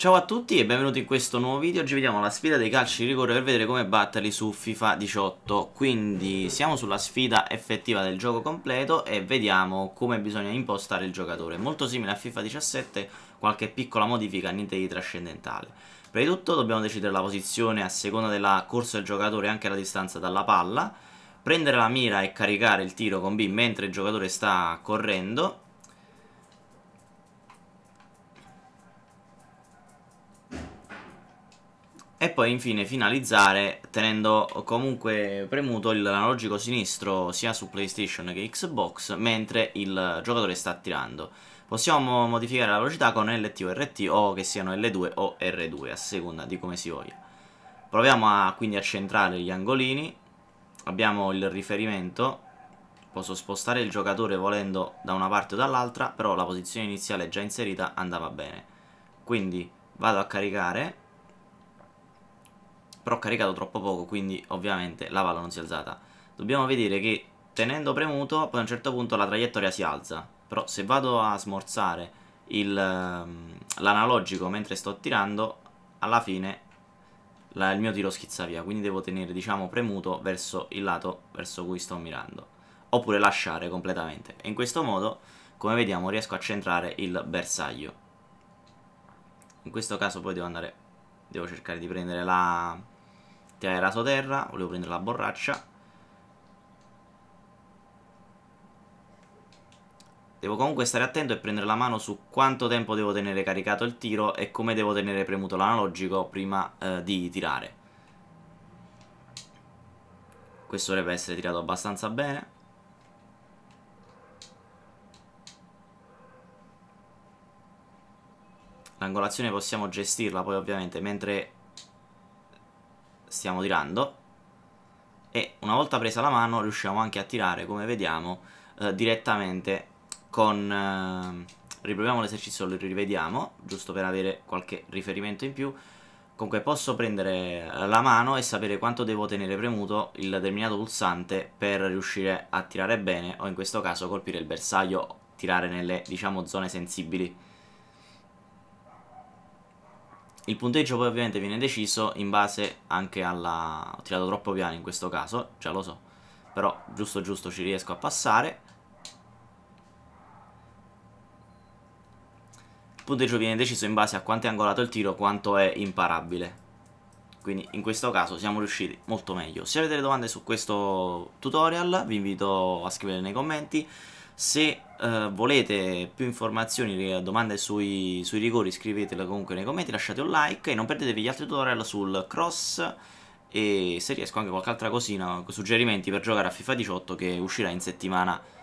Ciao a tutti e benvenuti in questo nuovo video Oggi vediamo la sfida dei calci di rigore per vedere come batterli su FIFA 18 Quindi siamo sulla sfida effettiva del gioco completo e vediamo come bisogna impostare il giocatore Molto simile a FIFA 17, qualche piccola modifica, niente di trascendentale Prima di tutto dobbiamo decidere la posizione a seconda della corsa del giocatore e anche la distanza dalla palla Prendere la mira e caricare il tiro con B mentre il giocatore sta correndo e poi infine finalizzare tenendo comunque premuto l'analogico sinistro sia su PlayStation che Xbox mentre il giocatore sta tirando. Possiamo modificare la velocità con LT o RT o che siano L2 o R2 a seconda di come si voglia. Proviamo a, quindi a centrare gli angolini, abbiamo il riferimento, posso spostare il giocatore volendo da una parte o dall'altra, però la posizione iniziale già inserita andava bene. Quindi vado a caricare però ho caricato troppo poco, quindi ovviamente la palla non si è alzata. Dobbiamo vedere che tenendo premuto, poi a un certo punto la traiettoria si alza, però se vado a smorzare ehm, l'analogico mentre sto tirando, alla fine la, il mio tiro schizza via, quindi devo tenere diciamo premuto verso il lato verso cui sto mirando oppure lasciare completamente e in questo modo come vediamo riesco a centrare il bersaglio in questo caso poi devo andare devo cercare di prendere la Tirare raso terra, volevo prendere la borraccia. Devo comunque stare attento e prendere la mano su quanto tempo devo tenere caricato il tiro e come devo tenere premuto l'analogico prima eh, di tirare. Questo dovrebbe essere tirato abbastanza bene. L'angolazione possiamo gestirla poi ovviamente mentre stiamo tirando e una volta presa la mano riusciamo anche a tirare come vediamo eh, direttamente con eh, riproviamo l'esercizio lo rivediamo giusto per avere qualche riferimento in più comunque posso prendere la mano e sapere quanto devo tenere premuto il determinato pulsante per riuscire a tirare bene o in questo caso colpire il bersaglio tirare nelle diciamo zone sensibili il punteggio poi ovviamente viene deciso in base anche alla... ho tirato troppo piano in questo caso, già cioè lo so, però giusto giusto ci riesco a passare. Il punteggio viene deciso in base a quanto è angolato il tiro, quanto è imparabile. Quindi in questo caso siamo riusciti molto meglio. Se avete delle domande su questo tutorial vi invito a scrivere nei commenti. Se eh, volete più informazioni, domande sui, sui rigori, scrivetele comunque nei commenti, lasciate un like e non perdetevi gli altri tutorial sul cross e se riesco anche qualche altra cosina, suggerimenti per giocare a FIFA 18 che uscirà in settimana